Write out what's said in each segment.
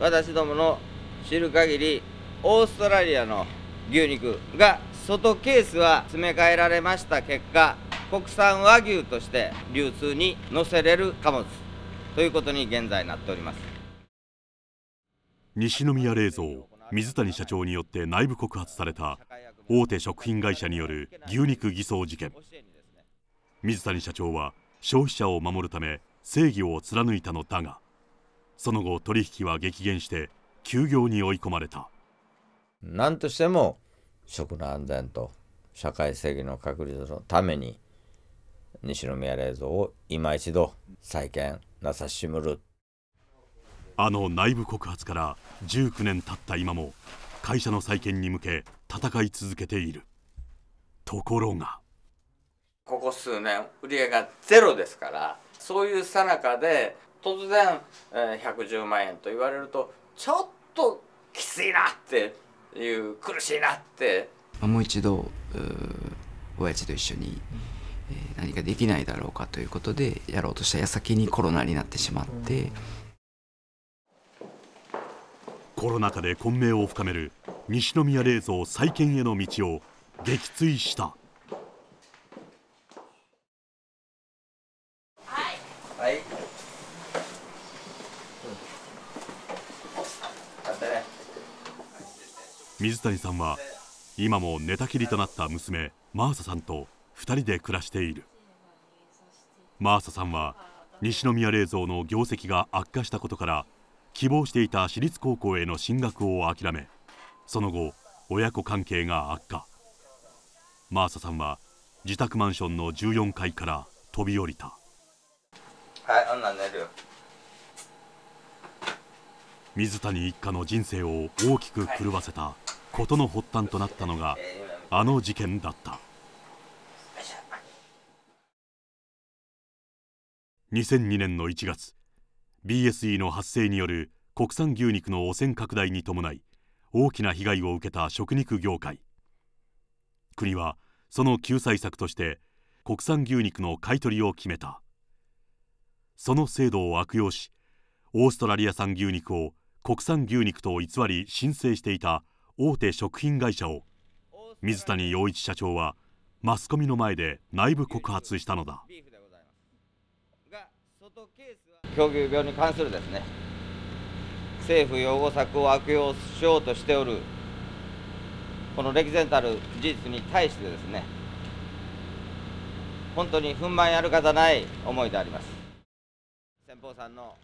私どもの知る限りオーストラリアの牛肉が外ケースは詰め替えられました結果国産和牛として流通に載せれる貨物ということに現在なっております西宮冷蔵水谷社長によって内部告発された大手食品会社による牛肉偽装事件水谷社長は消費者を守るため正義を貫いたのだがその後取引は激減して休業に追い込まれたなんとしても食の安全と社会正義の確立のために西宮冷蔵を今一度再建なさしむるあの内部告発から19年経った今も会社の再建に向け戦い続けているところがここ数年売り上げがゼロですからそういうさなかで突然、えー、110万円と言われるとちょっときついなっていう苦しいなってもう一度親父と一緒に、えー、何かできないだろうかということでやろうとした矢先にコロナになってしまって、コロナ禍で混迷を深める西宮冷蔵再建への道を撃墜した。谷さんは今も寝たきりとなった娘マーサさんと2人で暮らしているマーサさんは西宮冷蔵の業績が悪化したことから希望していた私立高校への進学を諦めその後親子関係が悪化マーサさんは自宅マンションの14階から飛び降りたはい女寝るよ水谷一家の人生を大きく狂わせた事の発端となったのが、あの事件だった。2002年の1月、BSE の発生による国産牛肉の汚染拡大に伴い、大きな被害を受けた食肉業界。国はその救済策として、国産牛肉の買い取りを決めた。その制度を悪用し、オーストラリア産牛肉を国産牛肉と偽り申請していた大手食品会社を水谷陽一社長はマスコミの前で内部告発したのだ狂牛病に関するですね政府擁護策を悪用しようとしておるこの歴然たる事実に対してですね本当に不満やる方ない思いであります先方さんの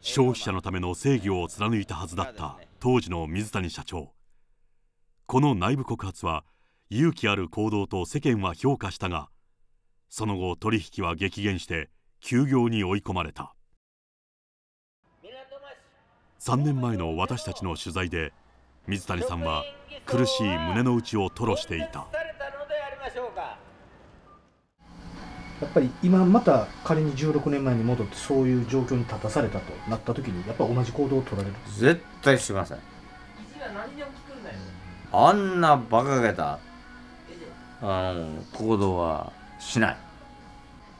消費者のための正義を貫いたはずだった当時の水谷社長この内部告発は勇気ある行動と世間は評価したが、その後取引は激減して休業に追い込まれた。3年前の私たちの取材で水谷さんは苦しい胸の内を吐露していたやっぱり今また仮に16年前に戻ってそういう状況に立たされたとなった時にやっぱ同じ行動を取られる絶対しませんあんな馬鹿げたあの行動はしない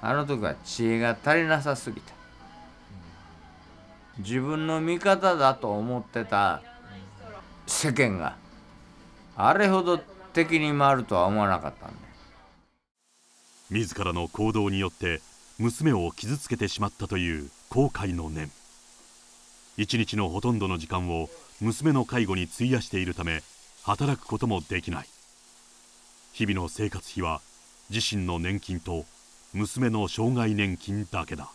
あの時は知恵が足りなさすぎた自分の味方だと思ってた世間があれほど敵に回るとは思わなかったんだ自らの行動によって娘を傷つけてしまったという後悔の念一日のほとんどの時間を娘の介護に費やしているため働くこともできない日々の生活費は自身の年金と娘の障害年金だけだ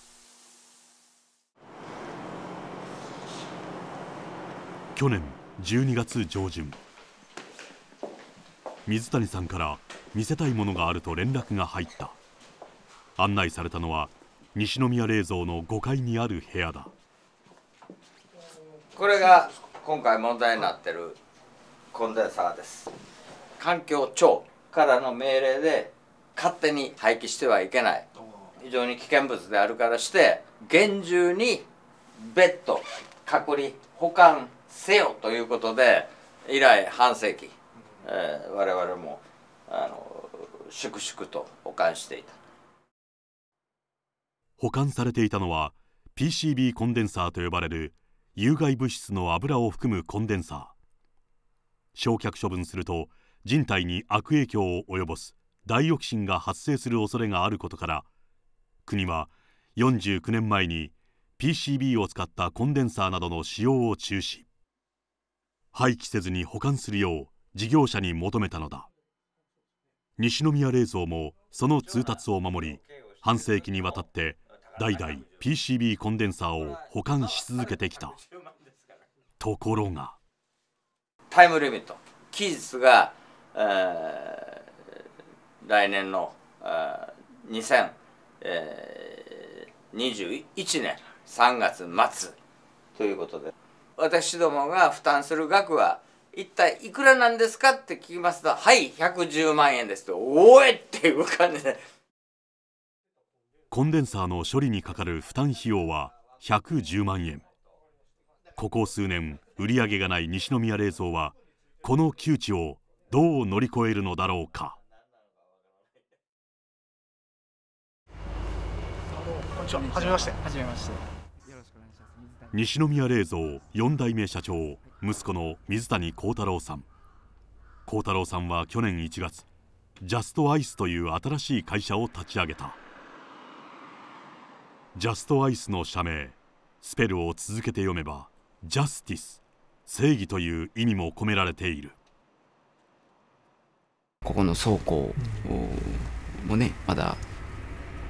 去年12月上旬水谷さんから見せたいものがあると連絡が入った案内されたのは西宮冷蔵の5階にある部屋だこれが今回問題になってるコンデンサーです環境庁からの命令で勝手に廃棄してはいけない非常に危険物であるからして厳重に別途隔離保管せよということで以来半世紀、えー、我々もあの粛々と保管していた保管されていたのは PCB コンデンサーと呼ばれる有害物質の油を含むコンデンサー焼却処分すると、人体に悪影響を及ぼすダイオキシンが発生するおそれがあることから、国は49年前に PCB を使ったコンデンサーなどの使用を中止。廃棄せずに保管するよう事業者に求めたのだ。西宮冷蔵もその通達を守り、半世紀にわたって代々 PCB コンデンサーを保管し続けてきた。ところが。タイムリミット期日が、えー、来年の、えー、2021年3月末ということで私どもが負担する額は一体いくらなんですかって聞きますと「はい110万円です」と「おえ!」っていう感じでコンデンサーの処理にかかる負担費用は110万円ここ数年、売り上げがない西宮冷蔵は、この窮地をどう乗り越えるのだろうか。はじめまして。はじめまして。西宮冷蔵4代目社長、息子の水谷幸太郎さん。幸太郎さんは去年1月、ジャストアイスという新しい会社を立ち上げた。ジャストアイスの社名、スペルを続けて読めば、ジャスティス正義という意味も込められているここの倉庫もねまだ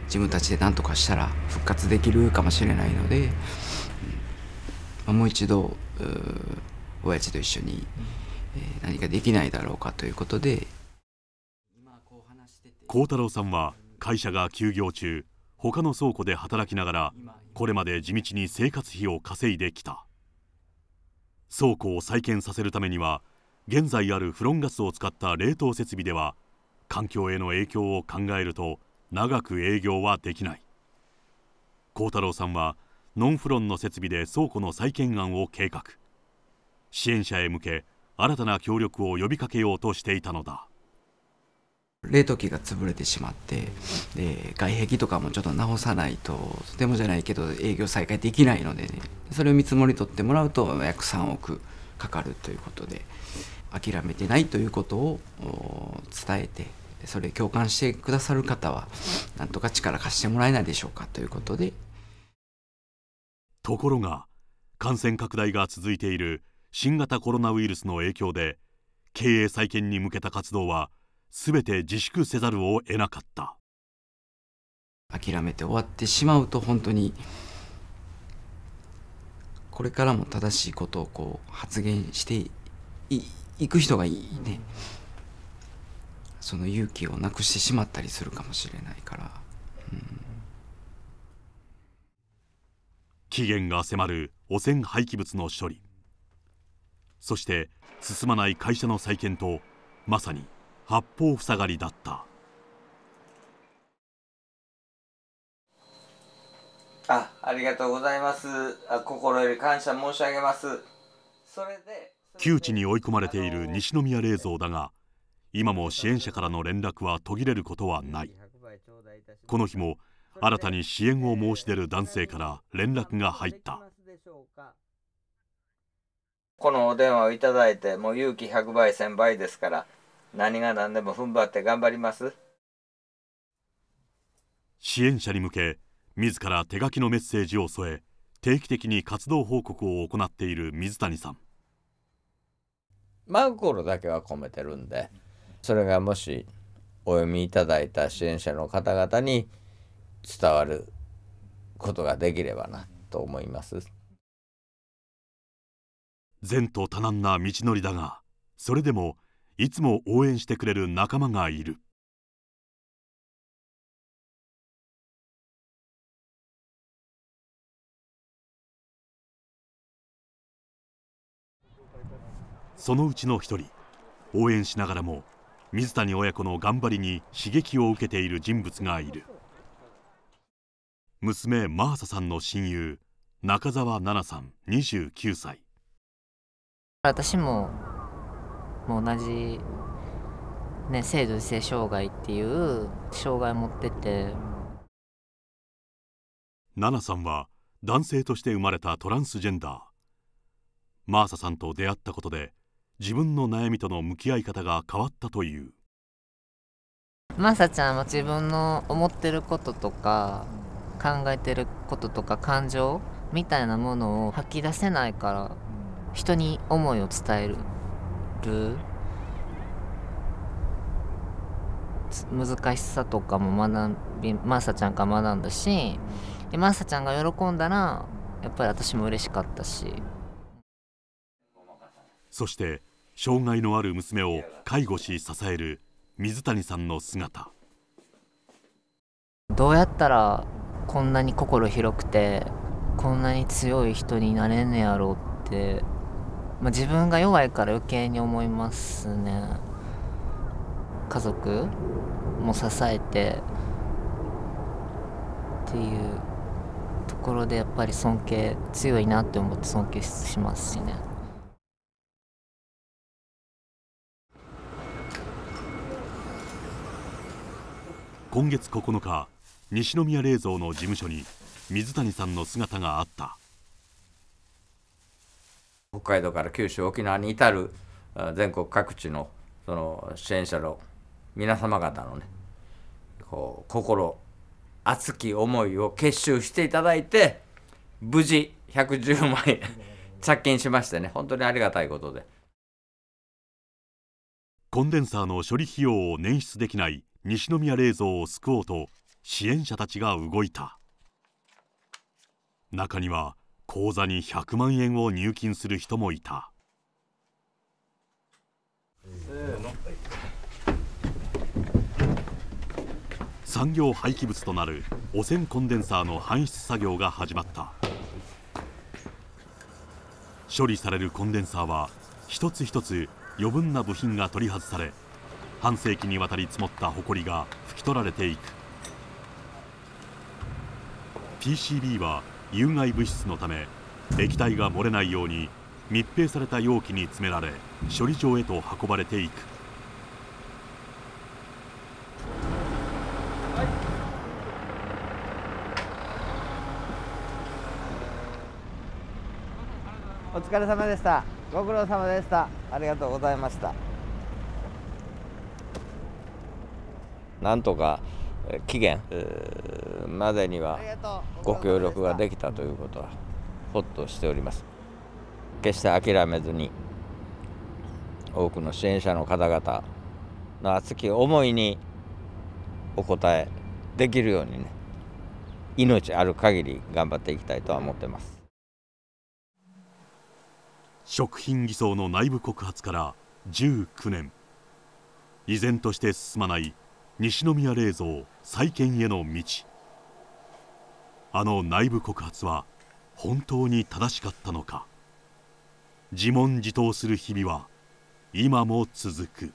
自分たちで何とかしたら復活できるかもしれないので、もう一度親父と一緒に何かできないだろうかということで幸太郎さんは会社が休業中他の倉庫で働きながらこれまで地道に生活費を稼いできた。倉庫を再建させるためには、現在あるフロンガスを使った冷凍設備では、環境への影響を考えると、長く営業はできない。幸太郎さんは、ノンフロンの設備で倉庫の再建案を計画。支援者へ向け、新たな協力を呼びかけようとしていたのだ。冷凍機が潰れてしまってで外壁とかもちょっと直さないととてもじゃないけど営業再開できないので、ね、それを見積もり取ってもらうと約3億かかるということで諦めてないということを伝えてそれ共感してくださる方はなんとか力貸してもらえないでしょうかということでところが感染拡大が続いている新型コロナウイルスの影響で経営再建に向けた活動はすべて自粛せざるを得なかった諦めて終わってしまうと本当にこれからも正しいことをこう発言していく人がいいねその勇気をなくしてしまったりするかもしれないから、うん、期限が迫る汚染廃棄物の処理そして進まない会社の再建とまさに八方塞がりだったあありがとうございますあ心より感謝申し上げますそれで窮地に追い込まれている西宮冷蔵だが今も支援者からの連絡は途切れることはないこの日も新たに支援を申し出る男性から連絡が入ったこのお電話をいただいてもう勇気100倍1000倍ですから何が何でも踏ん張って頑張ります支援者に向け、自ら手書きのメッセージを添え、定期的に活動報告を行っている水谷さん。マコロだけは込めてるんで、それがもしお読みいただいた支援者の方々に伝わることができればなと思います。前途多難な道のりだが、それでもいつも応援してくれる仲間がいる。そのうちの一人、応援しながらも、水谷親子の頑張りに刺激を受けている人物がいる。娘、マーサさんの親友、中澤奈々さん、29歳。私も同じ、ね、性同性障害っていう障害を持ってて奈々さんは男性として生まれたトランスジェンダーマーサさんと出会ったことで自分の悩みとの向き合い方が変わったというマーサちゃんは自分の思ってることとか考えてることとか感情みたいなものを吐き出せないから人に思いを伝えるる難しさとかも学びマーサちゃんから学んだしでマーサちゃんが喜んだらやっぱり私も嬉しかったしそして障害のある娘を介護し支える水谷さんの姿どうやったらこんなに心広くてこんなに強い人になれんねやろうってまあ、自分が弱いから余計に思いますね家族も支えてっていうところでやっぱり尊敬強いなって思って尊敬しますしね今月9日西宮冷蔵の事務所に水谷さんの姿があった北海道から九州沖縄に至る全国各地のその支援者の皆様方のねこう心熱き思いを結集していただいて無事110枚着金しましてね本当にありがたいことでコンデンサーの処理費用を捻出できない西宮冷蔵を救おうと支援者たちが動いた中には口座に100万円を入金する人もいた。産業廃棄物となる汚染コンデンサーの搬出作業が始まった処理されるコンデンサーは一つ一つ余分な部品が取り外され半世紀にわたり積もった埃が拭き取られていく PCB は有害物質のため液体が漏れないように密閉された容器に詰められ処理場へと運ばれていく。お疲れ様でした。ご苦労様でした。ありがとうございました。なんとか期限までにはご協力ができたということはほっとしております決して諦めずに多くの支援者の方々の熱き思いにお応えできるようにね命ある限り頑張っていきたいとは思ってます食品偽装の内部告発から19年依然として進まない西宮冷蔵再建への道あの内部告発は本当に正しかったのか自問自答する日々は今も続く